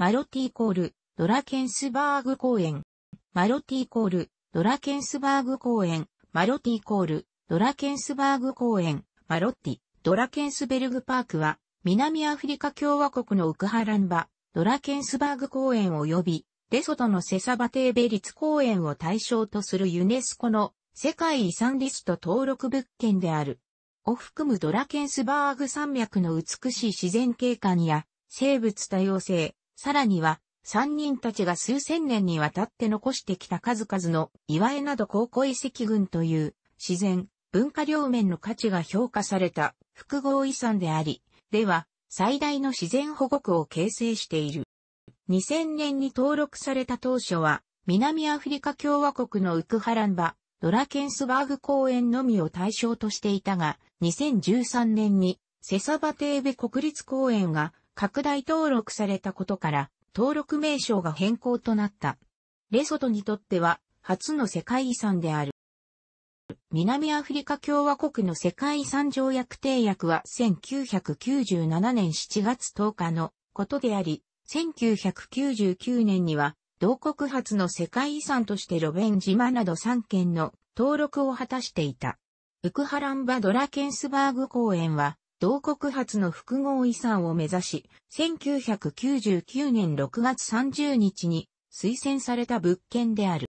マロティーコール、ドラケンスバーグ公園。マロティーコール、ドラケンスバーグ公園。マロティーコール、ドラケンスバーグ公園。マロティ、ドラケンスベルグパークは、南アフリカ共和国のウクハランバ、ドラケンスバーグ公園及び、レソトのセサバテーベリツ公園を対象とするユネスコの世界遺産リスト登録物件である。を含むドラケンスバーグ山脈の美しい自然景観や生物多様性、さらには、三人たちが数千年にわたって残してきた数々の岩絵など高校遺跡群という自然、文化両面の価値が評価された複合遺産であり、では最大の自然保護区を形成している。2000年に登録された当初は、南アフリカ共和国のウクハランバ、ドラケンスバーグ公園のみを対象としていたが、2013年にセサバテーベ国立公園が拡大登録されたことから、登録名称が変更となった。レソトにとっては、初の世界遺産である。南アフリカ共和国の世界遺産条約締約は1997年7月10日のことであり、1999年には同国初の世界遺産としてロベン島など3県の登録を果たしていた。ウクハランバドラケンスバーグ公園は同国発の複合遺産を目指し、1999年6月30日に推薦された物件である。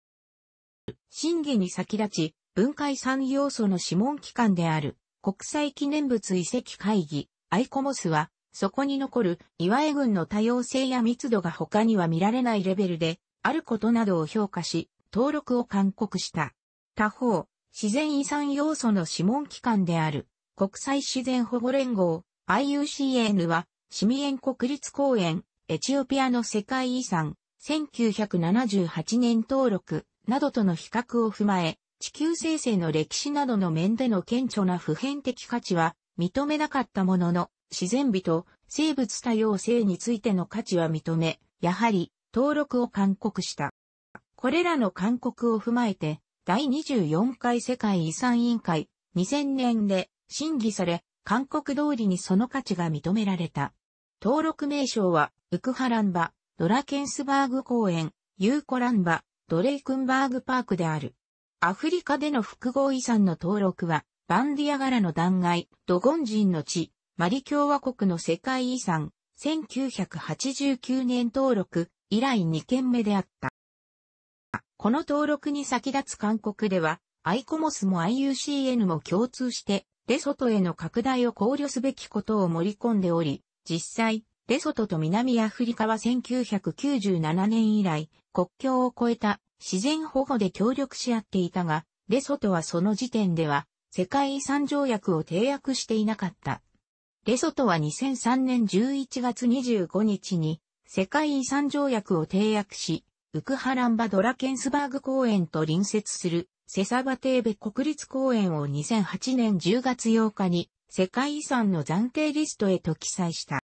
審議に先立ち、文化遺産要素の諮問機関である国際記念物遺跡会議、アイコモスは、そこに残る岩江群の多様性や密度が他には見られないレベルで、あることなどを評価し、登録を勧告した。他方、自然遺産要素の諮問機関である国際自然保護連合 IUCN は、シミエン国立公園、エチオピアの世界遺産、1978年登録、などとの比較を踏まえ、地球生成の歴史などの面での顕著な普遍的価値は認めなかったものの、自然美と生物多様性についての価値は認め、やはり登録を勧告した。これらの勧告を踏まえて、第24回世界遺産委員会2000年で審議され、韓国通りにその価値が認められた。登録名称は、ウクハランバ、ドラケンスバーグ公園、ユーコランバ、ドレイクンバーグパークである。アフリカでの複合遺産の登録は、バンディア柄の断崖、ドゴン人の地、マリ共和国の世界遺産、1989年登録以来2件目であった。この登録に先立つ韓国では、アイコモスも IUCN も共通してレソトへの拡大を考慮すべきことを盛り込んでおり、実際、レソトと南アフリカは1997年以来、国境を越えた自然保護で協力し合っていたが、レソトはその時点では世界遺産条約を締約していなかった。レソトは2003年11月25日に世界遺産条約を締約し、ウクハランバドラケンスバーグ公園と隣接するセサバテーベ国立公園を2008年10月8日に世界遺産の暫定リストへと記載した。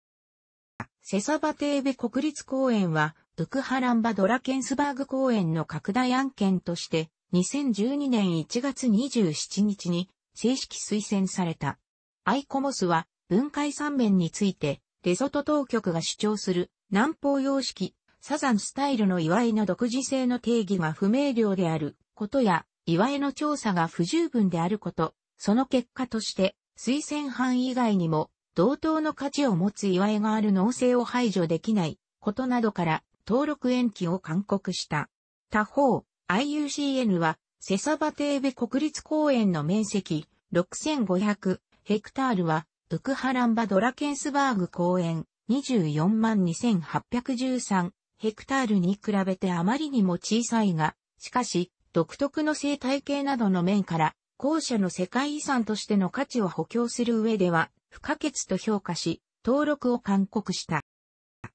セサバテーベ国立公園は、ウクハランバドラケンスバーグ公園の拡大案件として、2012年1月27日に正式推薦された。アイコモスは、分解三面について、レソト当局が主張する南方様式、サザンスタイルの祝いの独自性の定義が不明瞭であることや、岩江の調査が不十分であること、その結果として、推薦班以外にも、同等の価値を持つ岩江がある農政を排除できないことなどから登録延期を勧告した。他方、IUCN は、セサバテーベ国立公園の面積6500ヘクタールは、ウクハランバドラケンスバーグ公園24万2813ヘクタールに比べてあまりにも小さいが、しかし、独特の生態系などの面から、後者の世界遺産としての価値を補強する上では、不可欠と評価し、登録を勧告した。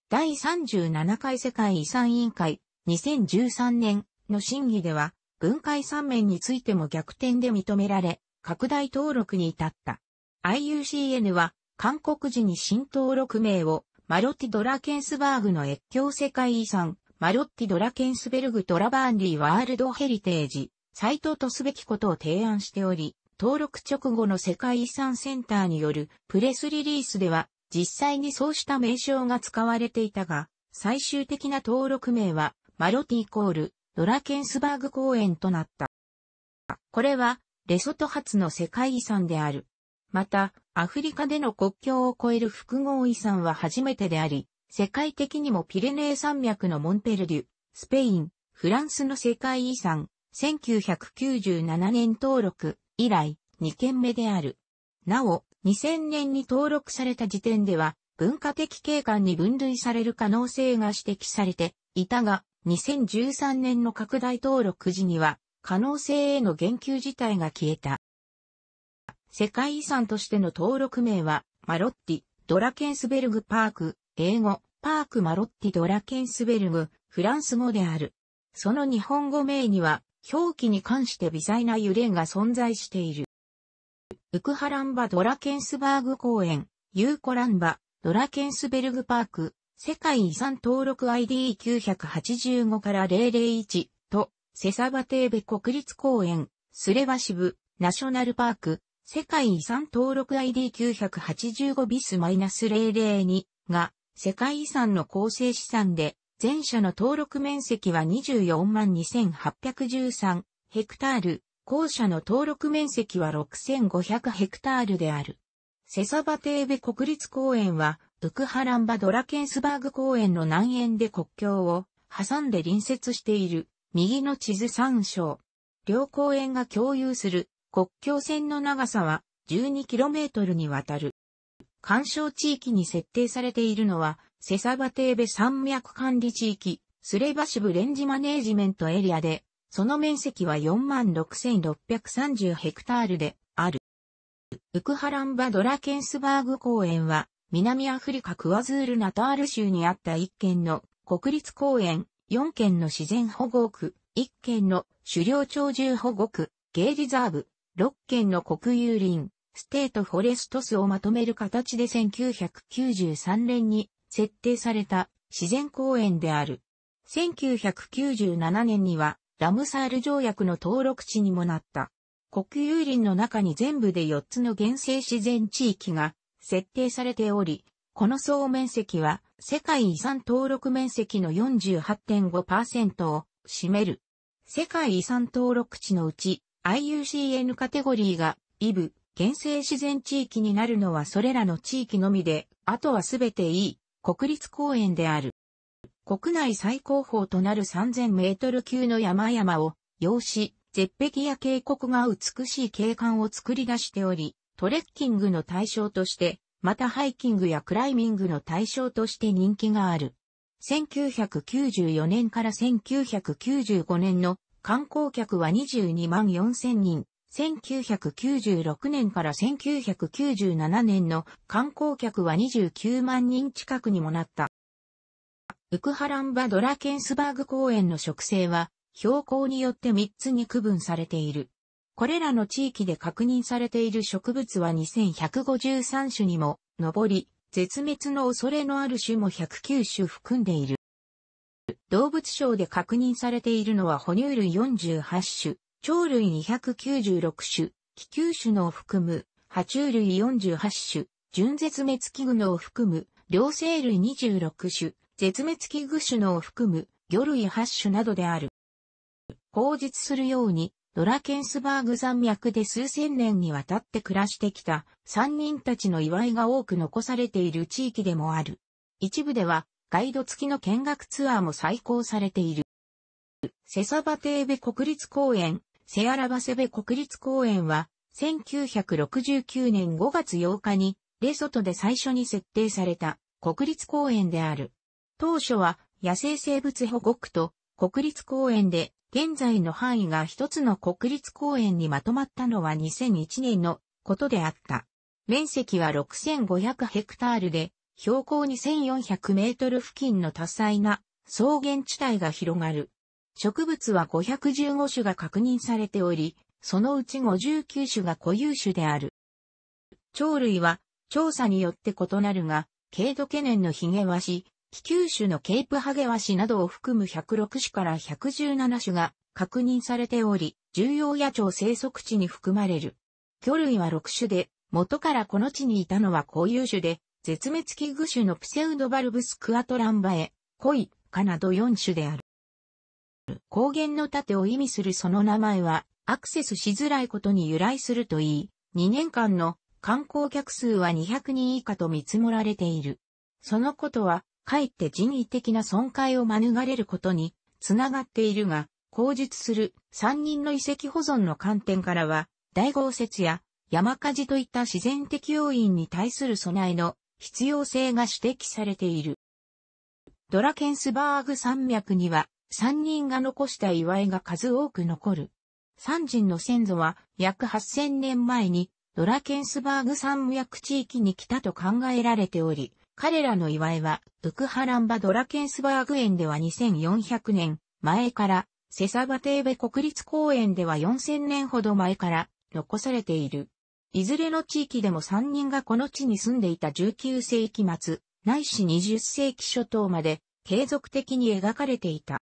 第37回世界遺産委員会2013年の審議では、文化遺産面についても逆転で認められ、拡大登録に至った。IUCN は、韓国時に新登録名を、マロティ・ドラケンスバーグの越境世界遺産、マロッティ・ドラケンスベルグ・トラバーンリー・ワールド・ヘリテージ、サイトとすべきことを提案しており、登録直後の世界遺産センターによるプレスリリースでは、実際にそうした名称が使われていたが、最終的な登録名は、マロティイコール、ドラケンスバーグ公園となった。これは、レソト発の世界遺産である。また、アフリカでの国境を越える複合遺産は初めてであり、世界的にもピレネー山脈のモンペルデュ、スペイン、フランスの世界遺産、1997年登録以来2件目である。なお、2000年に登録された時点では、文化的景観に分類される可能性が指摘されていたが、2013年の拡大登録時には、可能性への言及自体が消えた。世界遺産としての登録名は、マロッティ、ドラケンスベルグパーク、英語、パーク・マロッティ・ドラケンスベルグ、フランス語である。その日本語名には、表記に関して微細な揺れが存在している。ウクハランバ・ドラケンスバーグ公園、ユーコランバ、ドラケンスベルグパーク、世界遺産登録 ID985 から001と、セサバテーベ国立公園、スレバシブ、ナショナルパーク、世界遺産登録 ID985 ビス -002 が世界遺産の構成資産で、全社の登録面積は24万2813ヘクタール、後者の登録面積は6500ヘクタールである。セサバテーベ国立公園は、ウクハランバドラケンスバーグ公園の南縁で国境を挟んで隣接している、右の地図参照。両公園が共有する国境線の長さは 12km にわたる。干渉地域に設定されているのは、セサバテーベ山脈管理地域、スレバシブレンジマネージメントエリアで、その面積は46,630ヘクタールである。ウクハランバドラケンスバーグ公園は、南アフリカクワズールナタール州にあった1県の国立公園、4県の自然保護区、1県の狩猟鳥獣保護区、ゲイリザーブ、6県の国有林、ステートフォレストスをまとめる形で1993年に設定された自然公園である。1997年にはラムサール条約の登録地にもなった。国有林の中に全部で4つの原生自然地域が設定されており、この総面積は世界遺産登録面積の48.5%を占める。世界遺産登録地のうち IUCN カテゴリーがイブ、原生自然地域になるのはそれらの地域のみで、あとはすべていい、国立公園である。国内最高峰となる3000メートル級の山々を、要し、絶壁や渓谷が美しい景観を作り出しており、トレッキングの対象として、またハイキングやクライミングの対象として人気がある。1994年から1995年の観光客は22万4000人、1996年から1997年の観光客は29万人近くにもなった。ウクハランバ・ドラケンスバーグ公園の植生は標高によって3つに区分されている。これらの地域で確認されている植物は2153種にも上り、絶滅の恐れのある種も109種含んでいる。動物省で確認されているのは哺乳類48種、鳥類296種、気球種のを含む、爬虫類48種、純絶滅危惧のを含む、両生類26種、絶滅危惧種のを含む、魚類8種などである。口述するように、ドラケンスバーグ山脈で数千年にわたって暮らしてきた三人たちの祝いが多く残されている地域でもある。一部ではガイド付きの見学ツアーも再行されている。セサバテーベ国立公園セアラバセベ国立公園は、1969年5月8日に、レソトで最初に設定された国立公園である。当初は野生生物保護区と国立公園で現在の範囲が一つの国立公園にまとまったのは2001年のことであった。面積は6500ヘクタールで標高2400メートル付近の多彩な草原地帯が広がる植物は515種が確認されており、そのうち59種が固有種である。鳥類は調査によって異なるが、ケイ懸念のヒゲワシ、気球種のケープハゲワシなどを含む106種から117種が確認されており、重要野鳥生息地に含まれる。魚類は6種で、元からこの地にいたのは固有種で、絶滅危惧種のプセウドバルブスクアトランバエ、コイ、カなど4種である。高原の盾を意味するその名前は、アクセスしづらいことに由来するといい、2年間の観光客数は200人以下と見積もられている。そのことは、かえって人為的な損壊を免れることにつながっているが、口述する3人の遺跡保存の観点からは、大豪雪や山火事といった自然的要因に対する備えの必要性が指摘されている。ドラケンスバーグ山脈には三人が残した祝いが数多く残る。三人の先祖は約八千年前にドラケンスバーグ山脈地域に来たと考えられており、彼らの祝いはウクハランバドラケンスバーグ園では2400年前からセサバテーベ国立公園では4000年ほど前から残されている。いずれの地域でも三人がこの地に住んでいた19世紀末、ないし20世紀初頭まで継続的に描かれていた。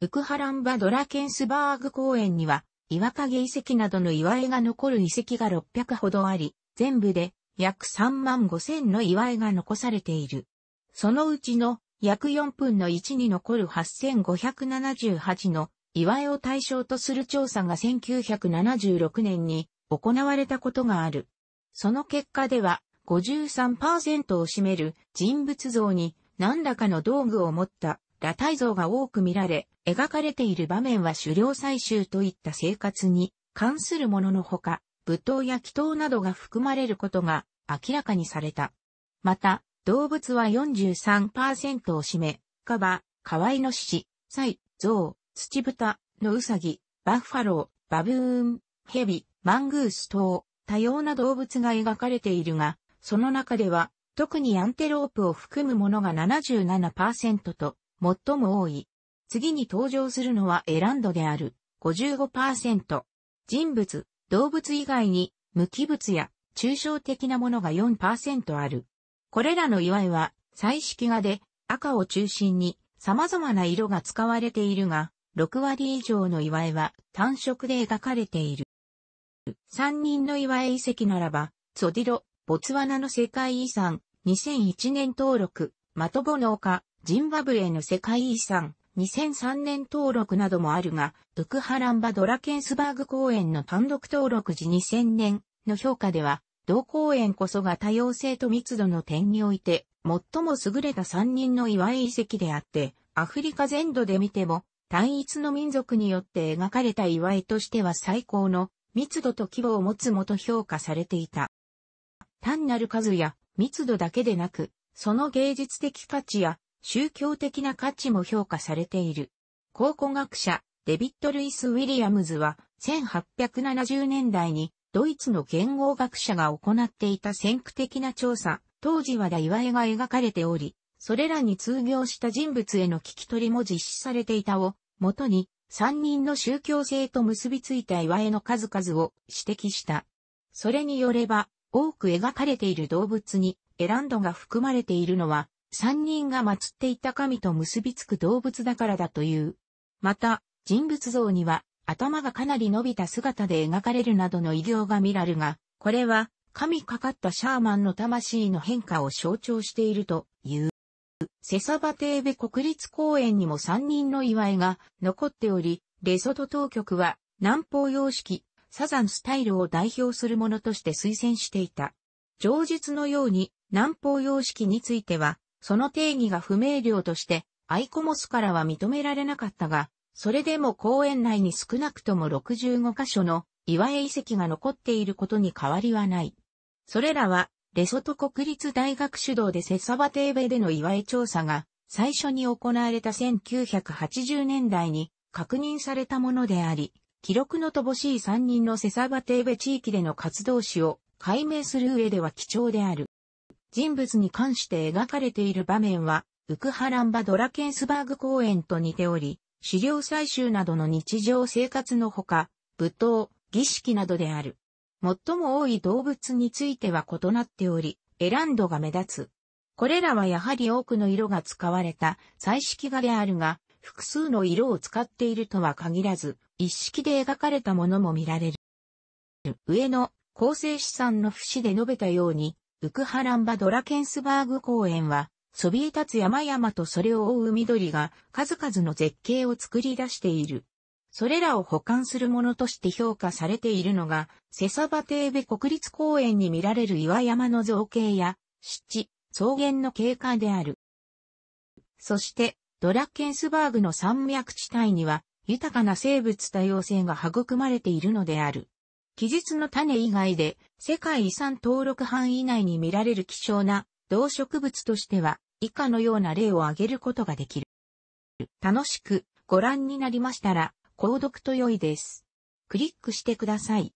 ウクハランバ・ドラケンスバーグ公園には、岩陰遺跡などの岩絵が残る遺跡が600ほどあり、全部で約3万5千の岩絵が残されている。そのうちの約4分の1に残る8578の岩絵を対象とする調査が1976年に行われたことがある。その結果では53%を占める人物像に何らかの道具を持った裸体像が多く見られ、描かれている場面は狩猟採集といった生活に関するもののほか、舞踏や祈祷などが含まれることが明らかにされた。また、動物は43%を占め、カバ、カワイノシシ、サイ、ゾウ、ツチブタ、ノウサギ、バッファロー、バブーン、ヘビ、マングース等、多様な動物が描かれているが、その中では、特にアンテロープを含むものが77%と最も多い。次に登場するのはエランドである55%。人物、動物以外に無機物や抽象的なものが4%ある。これらの祝いは彩色画で赤を中心に様々な色が使われているが、6割以上の祝いは単色で描かれている。3人の祝い遺跡ならば、ソディロ、ボツワナの世界遺産、2001年登録、マトボ農家、ジンバブエの世界遺産、2003年登録などもあるが、ウクハランバドラケンスバーグ公園の単独登録時2000年の評価では、同公園こそが多様性と密度の点において、最も優れた3人の岩い遺跡であって、アフリカ全土で見ても、単一の民族によって描かれた岩いとしては最高の密度と規模を持つもと評価されていた。単なる数や密度だけでなく、その芸術的価値や宗教的な価値も評価されている。考古学者、デビッド・ルイス・ウィリアムズは、1870年代に、ドイツの言語学者が行っていた先駆的な調査、当時は題絵が描かれており、それらに通行した人物への聞き取りも実施されていたを、もとに、三人の宗教性と結びついた岩絵の数々を指摘した。それによれば、多く描かれている動物にエランドが含まれているのは三人が祀っていた神と結びつく動物だからだという。また、人物像には、頭がかなり伸びた姿で描かれるなどの異形が見られるが、これは、神かかったシャーマンの魂の変化を象徴しているという。セサバテーベ国立公園にも三人の祝いが残っており、レソト当局は南方様式、サザンスタイルを代表するものとして推薦していた。上述のように南方様式については、その定義が不明瞭として、アイコモスからは認められなかったが、それでも公園内に少なくとも65カ所の岩絵遺跡が残っていることに変わりはない。それらは、レソト国立大学主導でセサバテーベでの岩絵調査が最初に行われた1980年代に確認されたものであり、記録の乏しい3人のセサバテーベ地域での活動史を解明する上では貴重である。人物に関して描かれている場面は、ウクハランバ・ドラケンスバーグ公園と似ており、資料採集などの日常生活のほか、舞踏、儀式などである。最も多い動物については異なっており、エランドが目立つ。これらはやはり多くの色が使われた彩色画であるが、複数の色を使っているとは限らず、一式で描かれたものも見られる。上の構成資産の節で述べたように、ウクハランバドラケンスバーグ公園は、そびえ立つ山々とそれを覆う緑が数々の絶景を作り出している。それらを保管するものとして評価されているのが、セサバテーベ国立公園に見られる岩山の造形や、湿地、草原の景観である。そして、ドラケンスバーグの山脈地帯には、豊かな生物多様性が育まれているのである。記述の種以外で世界遺産登録範囲内に見られる希少な動植物としては以下のような例を挙げることができる。楽しくご覧になりましたら購読と良いです。クリックしてください。